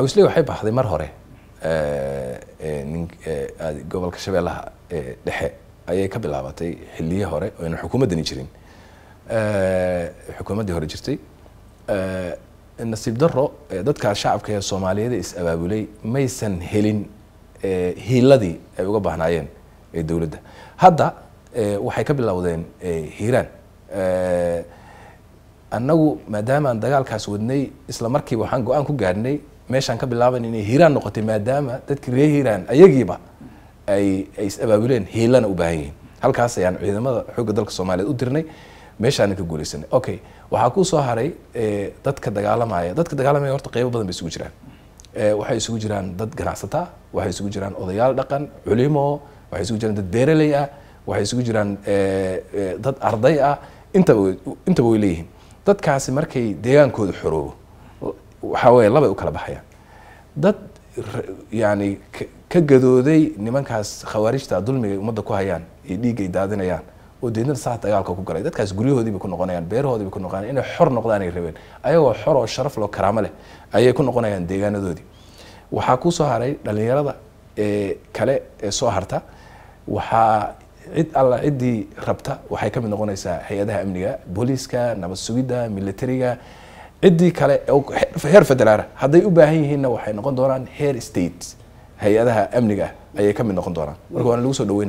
awsley waxay baxday mar hore gobolka shabeellaha dhexe ayay ka bilaabatay xiliye hore oo aynan xukuumaddani jirin xukuumaddii hore jirtay nasiib daro dadka shacabka ee soomaaliyeed is-abaabulay maysan helin hiiladii ay uga baahnaayeen ee dowladda hadda waxay ka bilowdeen hiiraan annagu maadaama aan dagaalkaas wadnay isla markiiba waxaan go-aan ku gaadhnay meeshaan ka bilaaban inay hiiraan noqotay maadaama dadki ree hiiraan ayagiiba ay ay is abaabuleen hiilana u baahan yihiin halkaas ayaan ciidamada xoogga dalka soomaaliyeed u dirnay meeshaana ka guuleysanay okay waxaa kuu soo haray eh, dadka dagaalamaya dadka dagaalamaya horta qeybo badan bay isugu jiraan eh, waxay isugu jiraan dad ganacsata waxay isugu jiraan odayaal dhaqan culimo waxay isugu jiraan dad beeraley ah waxay isugu jiraan eh, dad arday ah intaba intaba way leeyihiin dadkaasi markay deegaankooda xoroobo waxaa weye labay u kala baxayaan dad yani ka gadooday nimankaas khawaarijta dulmigay ummadda ku hayaan iyo dhiiggay daadinayaan oo deedna saas dagaalka ku galay dadkaas guryahoodiibay ku noqonayaan beerahoodiibay ku noqonayaan inay xor noqdaan rabeen ayagoo xor oo sharaf loo karaamo leh ayay ku noqonayaan deegaanadoodii waxaa kusoo haray dhalinyarada kale ee soo harta waxaa cid alla ciddii rabta waxay kamid noqonaysaa hay-adaha amniga booliiska nabad sugidda militariga ciddii kale heer federaala hadday u baahan yihiinna waxay noqon doonaan heer state hay-adaha amniga ayay ka mid noqon doonaan marka waana lagu soo dhaweyn